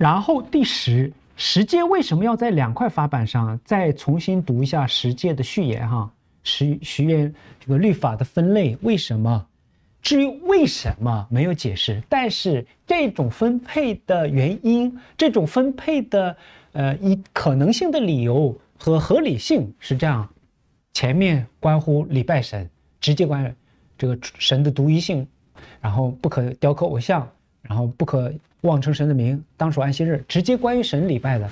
然后第十十诫为什么要在两块法板上再重新读一下十诫的序言哈？十十言这个律法的分类为什么？至于为什么没有解释，但是这种分配的原因，这种分配的呃一可能性的理由和合理性是这样：前面关乎礼拜神，直接关这个神的独一性，然后不可雕刻偶像。然后不可妄称神的名，当属安息日。直接关于神礼拜的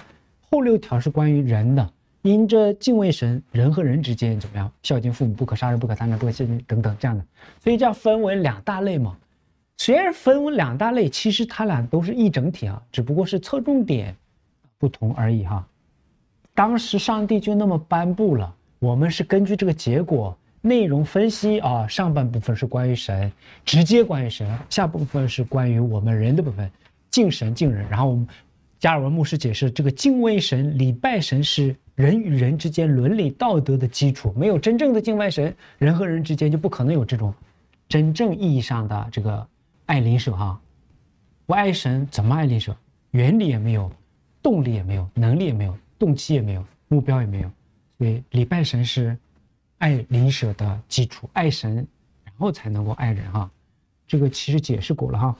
后六条是关于人的，因着敬畏神，人和人之间怎么样，孝敬父母，不可杀人，不可贪财，不可欺君等等这样的。所以叫分为两大类嘛。虽然分为两大类，其实它俩都是一整体啊，只不过是侧重点不同而已哈。当时上帝就那么颁布了，我们是根据这个结果。内容分析啊，上半部分是关于神，直接关于神；下部分是关于我们人的部分，敬神敬人。然后我们加尔文牧师解释，这个敬畏神、礼拜神是人与人之间伦理道德的基础。没有真正的敬拜神，人和人之间就不可能有这种真正意义上的这个爱邻舍哈。不爱神怎么爱邻舍？原理也没有，动力也没有，能力也没有，动机也没有，目标也没有。所以礼拜神是。爱邻舍的基础，爱神，然后才能够爱人啊。这个其实解释过了哈。